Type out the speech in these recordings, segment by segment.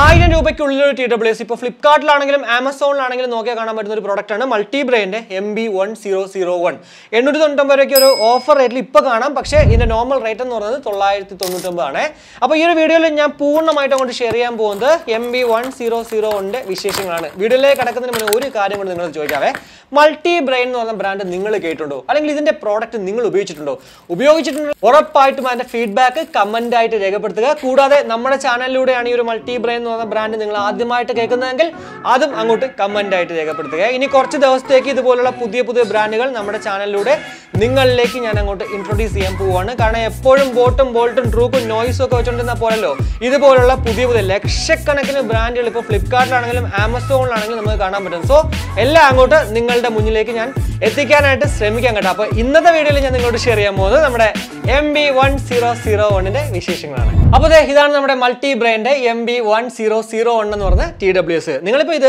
ആയിരം രൂപയ്ക്കുള്ളിൽ ഒരു T W S ഇപ്പോൾ ഫ്ലിപ്കാർട്ടിലാണെങ്കിലും ആമസോണിലാണെങ്കിലും നോക്കിയാൽ കാണാൻ പറ്റുന്ന ഒരു പ്രോഡക്റ്റ് ആണ് മൾട്ടി ബ്രെയിൻ്റെ M B one zero zero one എണ്ണൂറ്റി തൊണ്ണൂറ്റൊമ്പത് രൂപയ്ക്ക് ഒരു ഓഫർ റേറ്റിൽ ഇപ്പോൾ കാണാം പക്ഷേ ഇതിൻ്റെ നോർമൽ റേറ്റ് എന്ന് പറയുന്നത് തൊള്ളായിരത്തി തൊണ്ണൂറ്റൊമ്പതാണ് അപ്പോൾ ഈ ഒരു വീഡിയോയിൽ ഞാൻ പൂർണ്ണമായിട്ട് അങ്ങോട്ട് ഷെയർ ചെയ്യാൻ പോകുന്നത് M B one zero zero വണ്ണിൻ്റെ വിശേഷങ്ങളാണ് വീഡിയോയിലേക്ക് കിടക്കുന്നതിന് മുന്നേ ഒരു കാര്യം കൂടി നിങ്ങൾ ചോദിക്കാവേ മൾട്ടി ബ്രെയിൻ എന്ന് പറഞ്ഞ ബ്രാൻഡ് നിങ്ങൾ കേട്ടിട്ടുണ്ടോ അല്ലെങ്കിൽ ഇതിൻ്റെ പ്രോഡക്റ്റ് നിങ്ങൾ ഉപയോഗിച്ചിട്ടുണ്ടോ ഉപയോഗിച്ചിട്ടുണ്ടോ ഉറപ്പായിട്ടും അതിൻ്റെ ഫീഡ്ബാക്ക് കമൻ്റായിട്ട് രേഖപ്പെടുത്തുക കൂടാതെ നമ്മുടെ ചാനലിലൂടെയാണ് ഈ ഒരു മൾട്ടി ബ്രെയിൻ എന്ന് പറഞ്ഞ ബ്രാൻഡ് നിങ്ങൾ ആദ്യമായിട്ട് കേൾക്കുന്നതെങ്കിൽ അതും അങ്ങോട്ട് കമൻ്റ് ആയിട്ട് രേഖപ്പെടുത്തുക ഇനി കുറച്ച് ദിവസത്തേക്ക് ഇതുപോലുള്ള പുതിയ പുതിയ ബ്രാൻഡുകൾ നമ്മുടെ ചാനലിലൂടെ നിങ്ങളിലേക്ക് ഞാൻ അങ്ങോട്ട് ഇൻട്രൊഡ്യൂസ് ചെയ്യാൻ പോവുകയാണ് കാരണം എപ്പോഴും ബോട്ടും ബോൾട്ടും ട്രൂക്കും നോയ്സും ഒക്കെ വെച്ചുകൊണ്ടിരുന്ന പോലല്ലോ ഇതുപോലുള്ള പുതിയ പുതിയ ലക്ഷക്കണക്കിന് ബ്രാൻഡുകൾ ഇപ്പോൾ ഫ്ലിപ്കാർട്ടിലാണെങ്കിലും ആമസോണിലാണെങ്കിലും നമുക്ക് കാണാൻ പറ്റും സോ എല്ലാം അങ്ങോട്ട് നിങ്ങളുടെ മുന്നിലേക്ക് ഞാൻ എത്തിക്കാനായിട്ട് ശ്രമിക്കാൻ കേട്ടോ അപ്പോൾ ഇന്നത്തെ വീഡിയോയിൽ ഞാൻ നിങ്ങളോട് ഷെയർ ചെയ്യാൻ പോകുന്നത് നമ്മുടെ M B one zero zero വണ്ണിന്റെ വിശേഷങ്ങളാണ് അപ്പോൾ ഇതാണ് നമ്മുടെ multi brand M B one zero zero one എന്ന് പറഞ്ഞ ടി ഡബ്ല്യു എസ് നിങ്ങളിപ്പോ ഇത്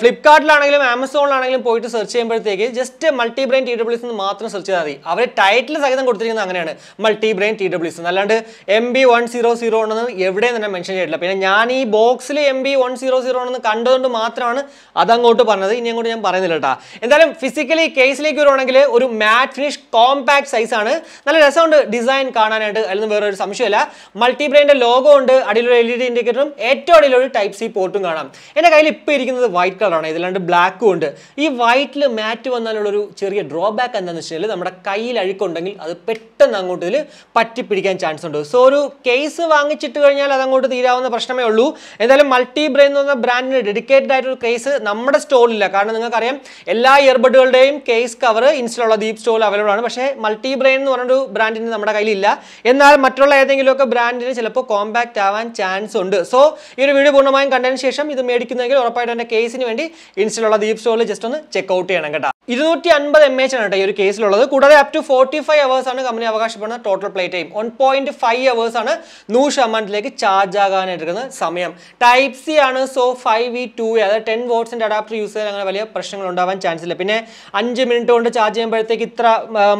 ഫ്ലിപ്കാർട്ടിലാണെങ്കിലും ആമസോണിലാണെങ്കിലും പോയിട്ട് സെർച്ച് ചെയ്യുമ്പോഴത്തേക്ക് just multi brain T W S എന്ന് മാത്രം സെർച്ച് ചെയ്താൽ മതി അവർ ടൈറ്റിൽ സഹിതം കൊടുത്തിരിക്കുന്നത് അങ്ങനെയാണ് multi brain T W S അല്ലാണ്ട് M B one zero zero എന്ന് എവിടെയും തന്നെ മെൻഷൻ ചെയ്തിട്ടില്ല പിന്നെ ഞാൻ ഈ ബോക്സിൽ എം ബി വൺ സീറോ സീറോ എന്ന് കണ്ടതുകൊണ്ട് മാത്രമാണ് അതങ്ങോട്ട് പറഞ്ഞത് ഇനി അങ്ങോട്ട് ഞാൻ പറയുന്നില്ല കേട്ടോ എന്തായാലും ഫിസിക്കലി കേസിലേക്ക് വരുവാണെങ്കിൽ ഒരു മാറ്റ് ഫിനിഷ് കോമ്പാക്ട് സൈസാണ് നല്ല രസമുണ്ട് ഡിസൈൻ കാണാനായിട്ട് അല്ലെങ്കിൽ വേറെ ഒരു സംശയമില്ല മൾട്ടിബ്രെയിൻ്റെ ലോഗോ ഉണ്ട് അടിയിലൊരു എൽ ഇ ഡി ഇൻഡിക്കേറ്ററും ഏറ്റവും അടിയിലൊരു ടൈപ്പ് സി പോർട്ടും കാണാം എൻ്റെ കയ്യിൽ ഇപ്പോൾ ഇരിക്കുന്നത് വൈറ്റ് കളറാണ് ഇതിലാണ്ട് ബ്ലാക്കും ഉണ്ട് ഈ വൈറ്റിൽ മാറ്റ് വന്നാലുള്ളൊരു ചെറിയ ഡ്രോബാക്ക് എന്താണെന്ന് വെച്ചാൽ നമ്മുടെ കയ്യിൽ അഴുക്കുണ്ടെങ്കിൽ അത് പെട്ടെന്ന് അങ്ങോട്ട് ഇതിൽ പറ്റിപ്പിടിക്കാൻ ചാൻസ് ഉണ്ട് സോ ഒരു കേസ് വാങ്ങിച്ചിട്ട് കഴിഞ്ഞാൽ അത് അങ്ങോട്ട് തീരാവുന്ന പ്രശ്നമേ ഉള്ളൂ എന്തായാലും മൾട്ടി ബ്രെയിൻ എന്ന് പറഞ്ഞ ബ്രാൻഡിന് ഡെഡിക്കേറ്റഡ് ആയിട്ടൊരു കേസ് നമ്മുടെ സ്റ്റോറിലില്ല കാരണം നിങ്ങൾക്കറിയാം എല്ലാ ഇയർബഡുകളുടെയും കേസ് കവർ ഇൻസ്റ്റിലുള്ള ദീപ് സ്റ്റോറിൽ അവൈലബിൾ ആണ് പക്ഷേ മൾട്ടി ബ്രെയിൻ എന്ന് പറഞ്ഞൊരു ബ്രാൻഡ് ബ്രാൻഡിന് നമ്മുടെ കയ്യിലില്ല എന്നാൽ മറ്റുള്ള ഏതെങ്കിലുമൊക്കെ ബ്രാൻഡിന് ചിലപ്പോൾ കോമ്പാക്റ്റ് ആവാൻ ചാൻസ് ഉണ്ട് സോ ഈ ഒരു വീഡിയോ പൂർണ്ണമായും കണ്ടതിന് ശേഷം ഇത് മേടിക്കുന്നെങ്കിൽ ഉറപ്പായിട്ടും എൻ്റെ കേസിന് വേണ്ടി ഇൻസ്റ്റയിലുള്ള ദീപ് സ്റ്റോറിൽ ജസ്റ്റ് ഒന്ന് ചെക്ക് ഔട്ട് ചെയ്യണം കേട്ടോ ഇരുന്നൂറ്റി അൻപത് എം എച്ച് ആണ് കേട്ടോ ഈ ഒരു കേസിലുള്ളത് കൂടാതെ up to forty five hours ആണ് കമ്പനി അവകാശപ്പെടുന്ന total play time one point five hours ആണ് നൂറ് ശതമാനത്തിലേക്ക് ചാർജ് ആകാൻ എടുക്കുന്ന സമയം ടൈപ്പ് സി ആണ് സോ ഫൈവ് വി ടു അതായത് ടെൻ വോട്ട്സിന്റെ അഡാപ്റ്റർ യൂസ് ചെയ്താൽ അങ്ങനെ വലിയ പ്രശ്നങ്ങൾ ഉണ്ടാവാൻ ചാൻസ് ഇല്ല പിന്നെ അഞ്ച് മിനിറ്റ് കൊണ്ട് ചാർജ് ചെയ്യുമ്പോഴത്തേക്ക് ഇത്ര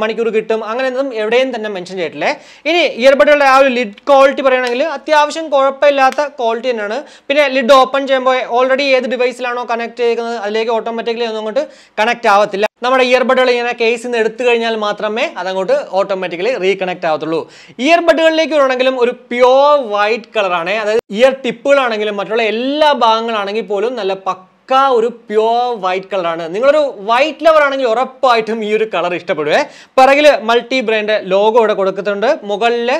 മണിക്കൂർ കിട്ടും അങ്ങനെ എന്തും എവിടെയും തന്നെ മെൻഷൻ ചെയ്തിട്ടില്ലേ ഇനി ഇയർബഡുകളുടെ ആ ഒരു ലിഡ് ക്വാളിറ്റി പറയുകയാണെങ്കിൽ അത്യാവശ്യം കുഴപ്പമില്ലാത്ത ക്വാളിറ്റി തന്നെയാണ് പിന്നെ ലിഡ് ഓപ്പൺ ചെയ്യുമ്പോൾ ഓൾറെഡി ഏത് ഡിവൈസിലാണോ കണക്ട് ചെയ്യുന്നത് അതിലേക്ക് ഓട്ടോമാറ്റിക്കലി ഒന്നും കൊണ്ട് കണക്ട് ആവത്തില്ല നമ്മുടെ ഇയർബഡുകൾ ഇങ്ങനെ കേസിൽ നിന്ന് എടുത്തു കഴിഞ്ഞാൽ മാത്രമേ അതങ്ങോട്ട് ഓട്ടോമാറ്റിക്കലി റീകണക്ട് ആവത്തുള്ളൂ ഇയർബഡുകളിലേക്ക് വരണമെങ്കിലും ഒരു പ്യോർ വൈറ്റ് കളറാണ് അതായത് ഇയർ ടിപ്പുകളാണെങ്കിലും മറ്റുള്ള എല്ലാ ഭാഗങ്ങളാണെങ്കിൽ പോലും നല്ല പക്ക പക്ക ഒരു പ്യുവർ വൈറ്റ് കളറാണ് നിങ്ങളൊരു വൈറ്റ് ലവർ ആണെങ്കിൽ ഉറപ്പായിട്ടും ഈ ഒരു കളർ ഇഷ്ടപ്പെടുവേ പിറകിൽ മൾട്ടി ബ്രാൻഡ് ലോഗോ ഇവിടെ കൊടുക്കുന്നുണ്ട് മുകളിൽ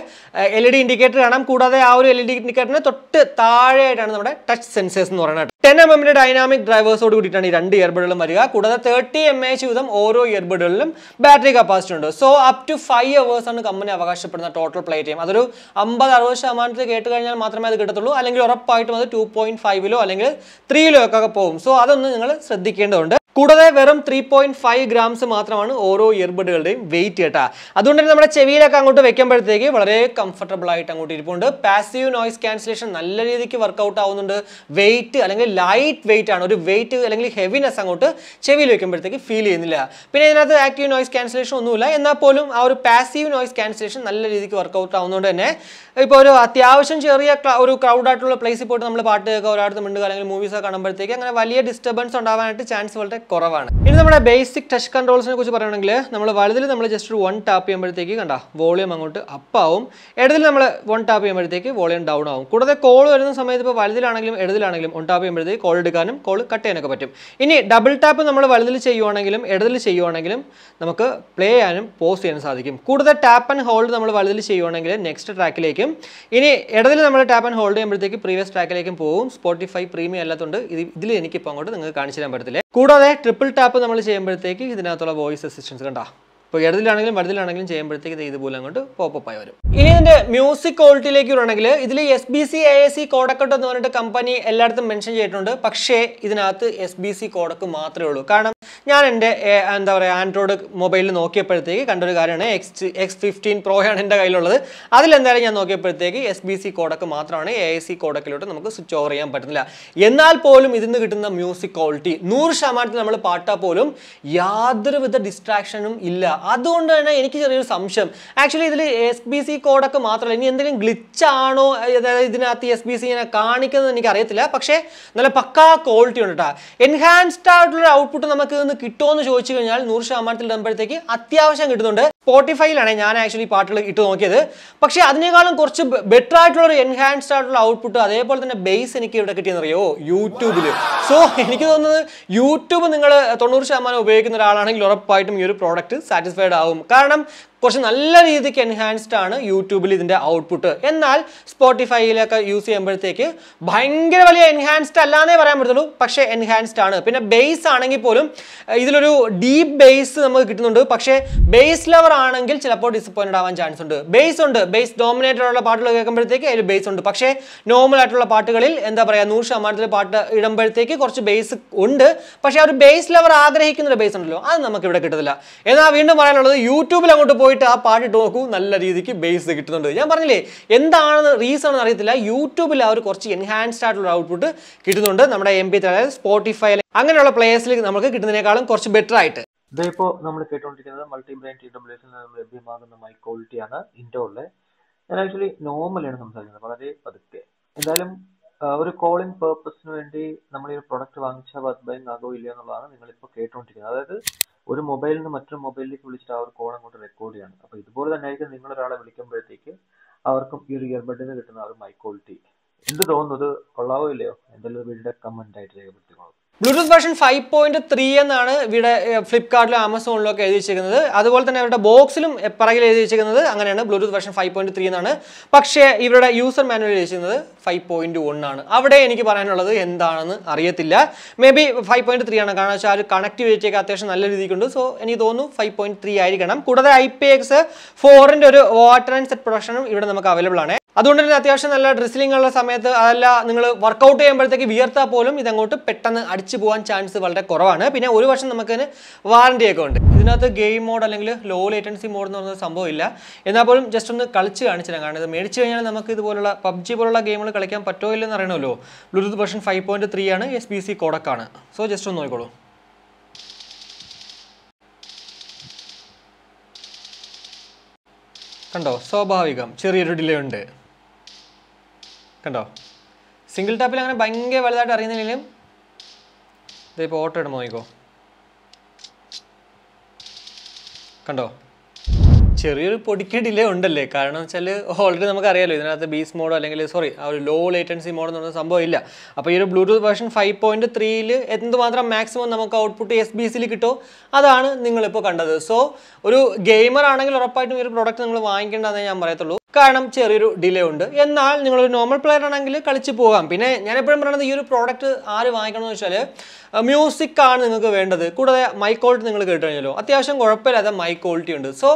എൽ ഇ ഡി ഇൻഡിക്കേറ്റർ കാണാം കൂടാതെ ആ ഒരു എൽ ഇ ഡി ഇൻഡിക്കേറ്ററിന് തൊട്ട് താഴെയായിട്ടാണ് നമ്മുടെ ടച്ച് സെൻസേഴ്സ് എന്ന് പറയുന്നത് ടെൻ എം എമ്മിന്റെ ഡൈനാമിക് ഡ്രൈവേഴ്സോട് കൂടിയിട്ടാണ് ഈ രണ്ട് ഇയർബഡുകളും വരിക കൂടാതെ തേർട്ടി എം എച്ച് വിധം ഓരോ ഇയർബഡുകളിലും ബാറ്ററി കപ്പാസിറ്റി ഉണ്ട് സോ അപ് ടു ഫൈവ് അവേഴ്സാണ് കമ്പനി അവകാശപ്പെടുന്ന ടോട്ടൽ പ്ലേ ടൈം അതൊരു അമ്പത് അറുപത് ശതമാനത്തിൽ കേട്ട് കഴിഞ്ഞാൽ മാത്രമേ അത് കിട്ടത്തുള്ളൂ അല്ലെങ്കിൽ ഉറപ്പായിട്ടും അത് ടു പോയിന്റ് ഫൈവിലോ അല്ലെങ്കിൽ ത്രീയിലോ ഒക്കെ പോകും സോ അതൊന്ന് നിങ്ങൾ ശ്രദ്ധിക്കേണ്ടതുണ്ട് കൂടാതെ വെറും ത്രീ പോയിന്റ് ഫൈവ് ഗ്രാംസ് മാത്രമാണ് ഓരോ ഇയർബഡുകളുടെയും വെയിറ്റ് കേട്ടാ അതുകൊണ്ട് തന്നെ നമ്മുടെ ചെവിയിലൊക്കെ അങ്ങോട്ട് വെക്കുമ്പോഴത്തേക്ക് വളരെ കംഫർട്ടബിൾ ആയിട്ട് അങ്ങോട്ട് ഇരിപ്പുണ്ട് പാസീവ് നോയ്സ് ക്യാൻസലേഷൻ നല്ല രീതിക്ക് വർക്കൗട്ട് ആവുന്നുണ്ട് വെയിറ്റ് അല്ലെങ്കിൽ ലൈറ്റ് വെയിറ്റ് ആണ് ഒരു വെയിറ്റ് അല്ലെങ്കിൽ ഹെവിനെസ് അങ്ങോട്ട് ചെവിയിൽ വെക്കുമ്പോഴത്തേക്ക് ഫീൽ ചെയ്യുന്നില്ല പിന്നെ ഇതിനകത്ത് ആക്റ്റീവ് നോയ്സ് ക്യാൻസലേഷൻ ഒന്നുമില്ല എന്നാൽ പോലും ആ ഒരു പാസീവ് നോയ്സ് ക്യാൻസലേഷൻ നല്ല രീതിക്ക് വർക്കൗട്ട് ആവുന്നതുകൊണ്ട് തന്നെ ഇപ്പോൾ ഒരു അത്യാവശ്യം ചെറിയ ഒരു ക്രൗഡായിട്ടുള്ള പ്ലേസിൽ പോയിട്ട് നമ്മൾ പാട്ട് കേൾക്കുക ഒരാടുത്ത് മിണ്ടുക അല്ലെങ്കിൽ മൂവീസൊക്കെ കാണുമ്പോഴത്തേക്ക് അങ്ങനെ വലിയ ഡിസ്റ്റർബൻസ് ഉണ്ടാവാനായിട്ട് ചാൻസ് വളരെ കുറവാണ് ഇനി നമ്മുടെ ബേസിക് ടച്ച് കൺട്രോൾസിനെ കുറിച്ച് പറയുകയാണെങ്കിൽ നമ്മൾ വലുതിൽ നമ്മൾ ജസ്റ്റ് ഒരു വൺ ടാപ്പ് ചെയ്യുമ്പോഴത്തേക്ക് കണ്ട വോളിയം അങ്ങോട്ട് അപ്പാവും ഇടതിൽ നമ്മൾ വൺ ടാപ്പ് ചെയ്യുമ്പോഴത്തേക്ക് വോളിയം ഡൗൺ ആവും കൂടാതെ കോൾ വരുന്ന സമയത്ത് ഇപ്പോൾ വലുതിലാണെങ്കിലും ഇടതിലാണെങ്കിലും വൺ ടാപ്പ് ചെയ്യുമ്പോഴത്തേക്ക് കോൾ എടുക്കാനും കോൾ കട്ട് ചെയ്യാനൊക്കെ പറ്റും ഇനി ഡബിൾ ടാപ്പ് നമ്മൾ വലുതിൽ ചെയ്യുവാണെങ്കിലും ഇടതിൽ ചെയ്യുവാണെങ്കിലും നമുക്ക് പ്ലേ ചെയ്യാനും പോസ് ചെയ്യാനും സാധിക്കും കൂടുതൽ ടാപ്പ് ആൻഡ് ഹോൾഡ് നമ്മൾ വലുതിൽ ചെയ്യുവാണെങ്കിൽ നെക്സ്റ്റ് ട്രാക്കിലേക്കും ചെയ്യും ഇനി ഇടതിൽ നമ്മൾ ടാപ്പ് ആൻഡ് ഹോൾഡ് ചെയ്യുമ്പോഴത്തേക്ക് പ്രീവിയസ് ട്രാക്കിലേക്കും പോകും സ്പോട്ടിഫൈ പ്രീമിയം അല്ലാത്തതുകൊണ്ട് ഇത് ഇതിൽ എനിക്കിപ്പോൾ അങ്ങോട്ട് നിങ്ങൾക്ക് കാണിച്ചു തരാൻ പറ്റത്തില്ല കൂടാതെ ട്രിപ്പിൾ ടാപ്പ് നമ്മൾ ചെയ്യുമ്പോഴത്തേക്ക് ഇതിനകത്തുള്ള വോയിസ് അസിസ്റ്റൻസ് കണ്ടാ ഇപ്പോൾ ഇടതിലാണെങ്കിലും വടതിലാണെങ്കിലും ചെയ്യുമ്പോഴത്തേക്ക് ഇതുപോലെ അങ്ങോട്ട് ആയി വരും ഇനി ഇതിൻ്റെ മ്യൂസിക് ക്വാളിറ്റിയിലേക്ക് വരണമെങ്കിൽ ഇതിൽ S B C A C കോഡക്കട്ട് എന്ന് പറഞ്ഞിട്ട് കമ്പനി എല്ലായിടത്തും മെൻഷൻ ചെയ്തിട്ടുണ്ട് പക്ഷേ ഇതിനകത്ത് എസ് ബി സി കോഡക്ക് മാത്രമേ ഉള്ളൂ കാരണം ഞാൻ എൻ്റെ എന്താ പറയുക ആൻഡ്രോയിഡ് മൊബൈലിൽ നോക്കിയപ്പോഴത്തേക്ക് കണ്ടൊരു കാര്യമാണ് എക്സ് എക്സ് ഫിഫ്റ്റീൻ പ്രോയാണ് എൻ്റെ കയ്യിലുള്ളത് അതിലെന്തായാലും ഞാൻ നോക്കിയപ്പോഴത്തേക്ക് എസ് ബി സി കോഡക്ക് മാത്രമാണ് എ സി കോടക്കിലോട്ട് നമുക്ക് സ്വിച്ച് ഓവർ ചെയ്യാൻ പറ്റുന്നില്ല എന്നാൽ പോലും ഇതിന് കിട്ടുന്ന മ്യൂസിക് ക്വാളിറ്റി നൂറ് ശതമാനത്തിൽ നമ്മൾ പാട്ടാൽ പോലും യാതൊരുവിധ ഡിസ്ട്രാക്ഷനും ഇല്ല അതുകൊണ്ട് തന്നെ എനിക്ക് ചെറിയൊരു സംശയം ആക്ച്വലി ഇതിൽ എസ് ബി സി കോഡൊക്കെ മാത്രമല്ല ഇനി എന്തെങ്കിലും ഗ്ലിച്ചാണോ അതായത് ഇതിനകത്ത് എസ് ബി സി ഇങ്ങനെ കാണിക്കുന്നത് എനിക്ക് അറിയത്തില്ല പക്ഷേ നല്ല പക്കാ ക്വാളിറ്റി ഉണ്ട് കേട്ടോ എൻഹാൻസ്ഡ് ആയിട്ടുള്ള ഔട്ട്പുട്ട് നമുക്ക് ഇന്ന് കിട്ടുമോ എന്ന് ചോദിച്ചു കഴിഞ്ഞാൽ നൂറ് ശതമാനത്തിൽ ഇടുമ്പോഴത്തേക്ക് അത്യാവശ്യം കിട്ടുന്നുണ്ട് സ്പോട്ടിഫൈയിലാണ് ഞാൻ ആക്ച്വലി പാട്ടുകൾ ഇട്ട് നോക്കിയത് പക്ഷേ അതിനേക്കാളും കുറച്ച് ബെറ്റർ ആയിട്ടുള്ള ഒരു എൻഹാൻസ്ഡ് ആയിട്ടുള്ള ഔട്ട്പുട്ട് അതേപോലെ തന്നെ ബേസ് എനിക്ക് ഇവിടെ കിട്ടിയെന്നറിയോ യൂട്യൂബിൽ സോ എനിക്ക് തോന്നുന്നത് യൂട്യൂബ് നിങ്ങൾ തൊണ്ണൂറ് ശതമാനം ഉപയോഗിക്കുന്ന ഒരാളാണെങ്കിൽ ഉറപ്പായിട്ടും ഈ ഒരു പ്രോഡക്റ്റ് സാറ്റിസ്ഫൈഡ് ആവും കാരണം കുറച്ച് നല്ല രീതിക്ക് എൻഹാൻസ്ഡ് ആണ് യൂട്യൂബിൽ ഇതിൻ്റെ ഔട്ട്പുട്ട് എന്നാൽ സ്പോട്ടിഫൈയിലൊക്കെ യൂസ് ചെയ്യുമ്പോഴത്തേക്ക് ഭയങ്കര വലിയ എൻഹാൻസ്ഡ് അല്ലാന്നേ പറയാൻ പറ്റത്തുള്ളൂ പക്ഷേ എൻഹാൻസ്ഡ് ആണ് പിന്നെ ബേസ് ആണെങ്കിൽ പോലും ഇതിലൊരു ഡീപ്പ് ബേസ് നമുക്ക് കിട്ടുന്നുണ്ട് പക്ഷേ ബേസ് ലെവർ ആണെങ്കിൽ ചിലപ്പോൾ ഡിസപ്പോയിൻറ്റഡ് ആവാൻ ചാൻസ് ഉണ്ട് ബേസ് ഉണ്ട് ബേസ് ഡോമിനേറ്റഡ് ഉള്ള പാട്ടുകൾ കേൾക്കുമ്പോഴത്തേക്ക് അതിൽ ബേസ് ഉണ്ട് പക്ഷേ നോർമൽ ആയിട്ടുള്ള പാട്ടുകളിൽ എന്താ പറയുക നൂറ് ശതമാനത്തിൽ പാട്ട് ഇടുമ്പോഴത്തേക്ക് കുറച്ച് ബേസ് ഉണ്ട് പക്ഷേ ആ ഒരു ബേസ് ലെവർ ആഗ്രഹിക്കുന്നൊരു ബേസ് ഉണ്ടല്ലോ അത് നമുക്ക് ഇവിടെ കിട്ടത്തില്ല എന്നാൽ വീണ്ടും പറയാനുള്ളത് യൂട്യൂബിൽ അങ്ങോട്ട് പോയി പോയിട്ട് ആ പാട്ട് നോക്കൂ നല്ല രീതിക്ക് ബേസ് കിട്ടുന്നുണ്ട് ഞാൻ പറഞ്ഞില്ലേ എന്താണെന്ന് റീസൺ എന്ന് അറിയത്തില്ല യൂട്യൂബിൽ ആ ഒരു കുറച്ച് എൻഹാൻസ്ഡ് ആയിട്ടുള്ള ഔട്ട്പുട്ട് കിട്ടുന്നുണ്ട് നമ്മുടെ എം പി അതായത് സ്പോട്ടിഫൈ അങ്ങനെയുള്ള പ്ലേസിൽ നമുക്ക് കിട്ടുന്നതിനേക്കാളും കുറച്ച് ബെറ്റർ ആയിട്ട് ഇതിപ്പോ നമ്മൾ കേട്ടുകൊണ്ടിരിക്കുന്നത് മൾട്ടി ബ്രെയിൻ ടി ഡബ്ല്യൂസിൽ നിന്ന് ലഭ്യമാകുന്ന മൈ ക്വാളിറ്റിയാണ് ഇൻഡോറിലെ ഞാൻ ആക്ച്വലി നോർമലാണ് സംസാരിക്കുന്നത് വളരെ പതുക്കെ എന്തായാലും ഒരു കോളിംഗ് പേർപ്പസിന് വേണ്ടി നമ്മൾ ഈ പ്രൊഡക്റ്റ് വാങ്ങിച്ചാൽ അത് ബൈങ് ആകോ ഇല്ലയോ എന്നുള്ളതാണ് നിങ്ങൾ ഇപ്പോൾ കേട്ടുകൊണ്ടിരിക്കുന്നത് അതായത് ഒരു മൊബൈലിൽ നിന്ന് മറ്റൊരു മൊബൈലിലേക്ക് വിളിച്ചിട്ട് ആ ഒരു കോൾ അങ്ങോട്ട് റെക്കോർഡ് ചെയ്യാണ് അപ്പോൾ ഇതുപോലെ തന്നെ ആയിരിക്കും നിങ്ങൾ ഒരാളെ വിളിക്കുമ്പോഴത്തേക്ക് അവർക്കും ഈ ഒരു നിന്ന് കിട്ടുന്ന ആ ഒരു മൈ ക്വാളിറ്റി എന്ത് തോന്നുന്നത് കൊള്ളാവോ ഇല്ലയോ എന്തെങ്കിലും വീടിന്റെ കമന്റ് ആയിട്ട് രേഖപ്പെടുത്തിക്കോളൂ Bluetooth version five point three എന്നാണ് ഇവിടെ ഫ്ലിപ്കാർട്ടിലും ആമസോണിലും ഒക്കെ എഴുതി വെച്ചിരിക്കുന്നത് അതുപോലെ തന്നെ അവരുടെ ബോക്സിലും പിറകിൽ എഴുതി വെച്ചിരിക്കുന്നത് അങ്ങനെയാണ് Bluetooth version five point three എന്നാണ് പക്ഷേ ഇവരുടെ യൂസർ മാനുവൽ എഴുതിയിരിക്കുന്നത് ഫൈവ് പോയിന്റ് വൺ ആണ് അവിടെ എനിക്ക് പറയാനുള്ളത് എന്താണെന്ന് അറിയത്തില്ല maybe five point three ആണ് കാരണം വെച്ചാൽ ആ ഒരു അത്യാവശ്യം നല്ല രീതിക്കുണ്ട് സോ എനിക്ക് തോന്നുന്നു ഫൈവ് പോയിന്റ് ത്രീ ആയിരിക്കണം കൂടാതെ ഐ പി എക്സ് ഫോറിൻ്റെ ഒരു വാട്ടർ ആൻഡ് സെറ്റ് പ്രൊഡക്ഷനും ഇവിടെ നമുക്ക് അവൈലബിൾ ആണ് അതുകൊണ്ട് തന്നെ അത്യാവശ്യം നല്ല ഡ്രിസ്ലിംഗ് ഉള്ള സമയത്ത് അതല്ല നിങ്ങൾ വർക്കൗട്ട് ചെയ്യുമ്പോഴത്തേക്ക് വിയർത്താൽ പോലും ഇതങ്ങോട്ട് പെട്ടെന്ന് അടിച്ചു പോകാൻ ചാൻസ് വളരെ കുറവാണ് പിന്നെ ഒരു വർഷം നമുക്കതിന് ഒക്കെ ഉണ്ട് ഇതിനകത്ത് ഗെയിം മോഡ് അല്ലെങ്കിൽ ലോ ലേറ്റൻസി മോഡ് എന്ന് പറയുന്ന ഇല്ല എന്നാൽ പോലും ജസ്റ്റ് ഒന്ന് കളിച്ച് കാണിച്ചില്ല കാരണം ഇത് മേടിച്ചു കഴിഞ്ഞാൽ നമുക്ക് ഇതുപോലുള്ള പബ്ജി പോലുള്ള ഗെയിമുകൾ കളിക്കാൻ പറ്റുമോ ഇല്ലെന്ന് അറിയണമല്ലോ Bluetooth version five point three ആണ് എസ് ബി സി കൊടക്കാണ് സോ ജസ്റ്റ് ഒന്ന് നോക്കിക്കോളൂ കണ്ടോ സ്വാഭാവികം ചെറിയൊരു ഡിലേ ഉണ്ട് കണ്ടോ സിംഗിൾ ടാപ്പിൽ അങ്ങനെ ഭയങ്കര വലുതായിട്ട് അറിയുന്നില്ലെങ്കിലും ഇപ്പോൾ ഓട്ടോ ഇടുമ്പോൾ നോക്കിക്കോ കണ്ടോ ചെറിയൊരു പൊടിക്ക് ഡിലേ ഉണ്ടല്ലേ കാരണം വെച്ചാൽ ഓൾറെഡി നമുക്കറിയാലോ ഇതിനകത്ത് ബീസ് മോഡോ അല്ലെങ്കിൽ സോറി ആ ഒരു ലോ ലേറ്റൻസി മോഡ് എന്ന് പറഞ്ഞ സംഭവം ഇല്ല അപ്പോൾ ഈ ഒരു ബ്ലൂടൂത്ത് വേർഷൻ ഫൈവ് പോയിൻറ്റ് ത്രീയിൽ എന്തുമാത്രം മാക്സിമം നമുക്ക് ഔട്ട്പുട്ട് എസ് ബി സിയിൽ കിട്ടുമോ അതാണ് നിങ്ങളിപ്പോൾ കണ്ടത് സോ ഒരു ഗെയിമർ ആണെങ്കിൽ ഉറപ്പായിട്ടും ഈ ഒരു പ്രോഡക്റ്റ് നിങ്ങൾ വാങ്ങിക്കേണ്ടതെന്നേ ഞാൻ പറയത്തുള്ളൂ കാരണം ചെറിയൊരു ഡിലേ ഉണ്ട് എന്നാൽ നിങ്ങളൊരു നോർമൽ പ്ലെയർ ആണെങ്കിൽ കളിച്ച് പോകാം പിന്നെ ഞാൻ എപ്പോഴും പറയുന്നത് ഈ ഒരു പ്രോഡക്റ്റ് ആര് വാങ്ങിക്കണമെന്ന് വെച്ചാൽ മ്യൂസിക് ആണ് നിങ്ങൾക്ക് വേണ്ടത് കൂടാതെ മൈ ക്വാളിറ്റി നിങ്ങൾ കേട്ട് കഴിഞ്ഞല്ലോ അത്യാവശ്യം കുഴപ്പമില്ലാതെ മൈ ക്വാളിറ്റി ഉണ്ട് സോ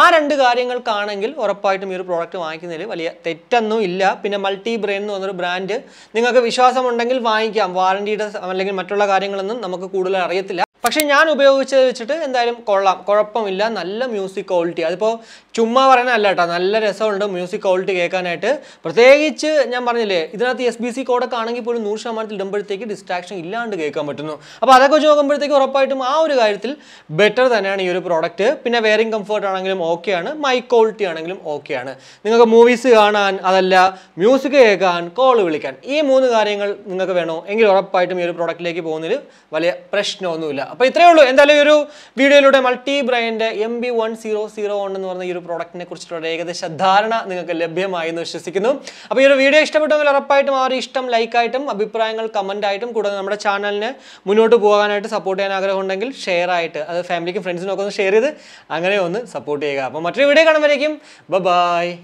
ആ രണ്ട് കാര്യങ്ങൾക്കാണെങ്കിൽ ഉറപ്പായിട്ടും ഈ ഒരു പ്രോഡക്റ്റ് വാങ്ങിക്കുന്നതിൽ വലിയ തെറ്റൊന്നും ഇല്ല പിന്നെ മൾട്ടി ബ്രെയിൻ എന്ന് പറഞ്ഞൊരു ബ്രാൻഡ് നിങ്ങൾക്ക് വിശ്വാസമുണ്ടെങ്കിൽ വാങ്ങിക്കാം വാറണ്ടിയുടെ അല്ലെങ്കിൽ മറ്റുള്ള കാര്യങ്ങളൊന്നും നമുക്ക് കൂടുതൽ അറിയത്തില്ല പക്ഷെ ഞാൻ ഉപയോഗിച്ചത് വെച്ചിട്ട് എന്തായാലും കൊള്ളാം കുഴപ്പമില്ല നല്ല മ്യൂസിക് ക്വാളിറ്റി അതിപ്പോൾ ചുമ്മാ പറയുന്നതല്ല കേട്ടോ നല്ല രസമുണ്ട് മ്യൂസിക് ക്വാളിറ്റി കേൾക്കാനായിട്ട് പ്രത്യേകിച്ച് ഞാൻ പറഞ്ഞില്ലേ ഇതിനകത്ത് എസ് ബി സി കോഡൊക്കെ ആണെങ്കിൽ പോലും നൂറ് ശതമാനത്തിൽ ഇടുമ്പോഴത്തേക്ക് ഡിസ്ട്രാക്ഷൻ ഇല്ലാണ്ട് കേൾക്കാൻ പറ്റുന്നു അപ്പോൾ അതൊക്കെ വെച്ച് നോക്കുമ്പോഴത്തേക്ക് ഉറപ്പായിട്ടും ആ ഒരു കാര്യത്തിൽ ബെറ്റർ തന്നെയാണ് ഈ ഒരു പ്രോഡക്റ്റ് പിന്നെ വെയറിംഗ് കംഫേർട്ട് ആണെങ്കിലും ഓക്കെയാണ് മൈക്ക് ക്വാളിറ്റി ആണെങ്കിലും ഓക്കെയാണ് നിങ്ങൾക്ക് മൂവീസ് കാണാൻ അതല്ല മ്യൂസിക് കേൾക്കാൻ കോൾ വിളിക്കാൻ ഈ മൂന്ന് കാര്യങ്ങൾ നിങ്ങൾക്ക് വേണോ എങ്കിൽ ഉറപ്പായിട്ടും ഈ ഒരു പ്രോഡക്റ്റിലേക്ക് പോകുന്നതിൽ വലിയ പ്രശ്നമൊന്നുമില്ല അപ്പോൾ ഇത്രയേ ഉള്ളൂ എന്തായാലും ഈ ഒരു വീഡിയോയിലൂടെ multi brand M B one zero zero one എന്ന് പറഞ്ഞ ഈ ഒരു പ്രോഡക്റ്റിനെ കുറിച്ചിട്ടുള്ള ഏകദേശ ധാരണ നിങ്ങൾക്ക് ലഭ്യമായി എന്ന് വിശ്വസിക്കുന്നു അപ്പോൾ ഈ ഒരു വീഡിയോ ഇഷ്ടപ്പെട്ടെങ്കിൽ ഉറപ്പായിട്ടും ആ ഒരു ഇഷ്ടം ലൈക്കായിട്ടും അഭിപ്രായങ്ങൾ കമൻറ്റായിട്ടും കൂടാതെ നമ്മുടെ ചാനലിന് മുന്നോട്ട് പോകാനായിട്ട് സപ്പോർട്ട് ചെയ്യാൻ ആഗ്രഹം ഉണ്ടെങ്കിൽ ഷെയർ ആയിട്ട് അത് ഫാമിലിക്കും ഫ്രണ്ട്സിനും ഒക്കെ ഒന്ന് ഷെയർ ചെയ്ത് അങ്ങനെ ഒന്ന് സപ്പോർട്ട് ചെയ്യുക അപ്പോൾ മറ്റൊരു വീഡിയോ കാണുമ്പോഴേക്കും ബ ബായ്